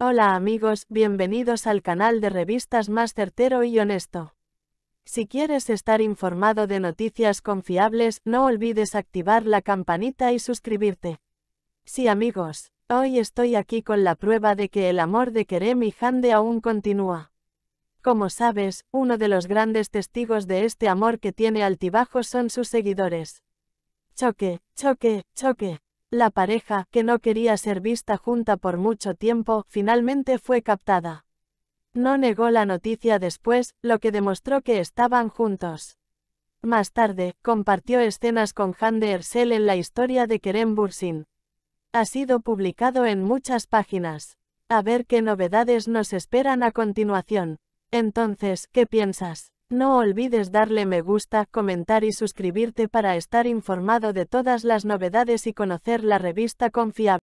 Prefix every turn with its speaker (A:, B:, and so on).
A: Hola amigos, bienvenidos al canal de revistas más certero y honesto. Si quieres estar informado de noticias confiables, no olvides activar la campanita y suscribirte. Sí amigos, hoy estoy aquí con la prueba de que el amor de Kerem y Hande aún continúa. Como sabes, uno de los grandes testigos de este amor que tiene altibajos son sus seguidores. Choque, choque, choque. La pareja, que no quería ser vista junta por mucho tiempo, finalmente fue captada. No negó la noticia después, lo que demostró que estaban juntos. Más tarde, compartió escenas con de Ersel en la historia de Kerem Bursin. Ha sido publicado en muchas páginas. A ver qué novedades nos esperan a continuación. Entonces, ¿qué piensas? No olvides darle me gusta, comentar y suscribirte para estar informado de todas las novedades y conocer la revista confiable.